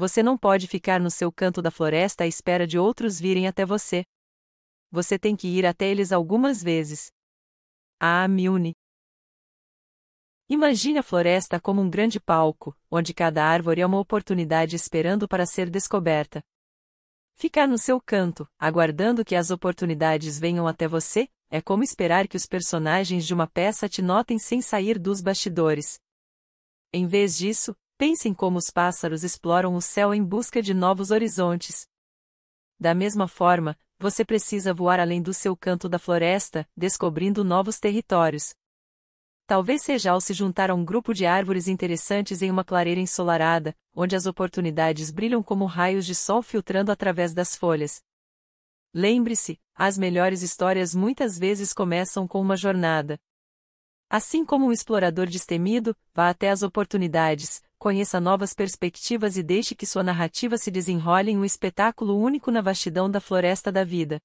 Você não pode ficar no seu canto da floresta à espera de outros virem até você. Você tem que ir até eles algumas vezes. Ah, Milne! Imagine a floresta como um grande palco, onde cada árvore é uma oportunidade esperando para ser descoberta. Ficar no seu canto, aguardando que as oportunidades venham até você, é como esperar que os personagens de uma peça te notem sem sair dos bastidores. Em vez disso, Pense em como os pássaros exploram o céu em busca de novos horizontes. Da mesma forma, você precisa voar além do seu canto da floresta, descobrindo novos territórios. Talvez seja ao se juntar a um grupo de árvores interessantes em uma clareira ensolarada, onde as oportunidades brilham como raios de sol filtrando através das folhas. Lembre-se, as melhores histórias muitas vezes começam com uma jornada. Assim como um explorador destemido, vá até as oportunidades, conheça novas perspectivas e deixe que sua narrativa se desenrole em um espetáculo único na vastidão da floresta da vida.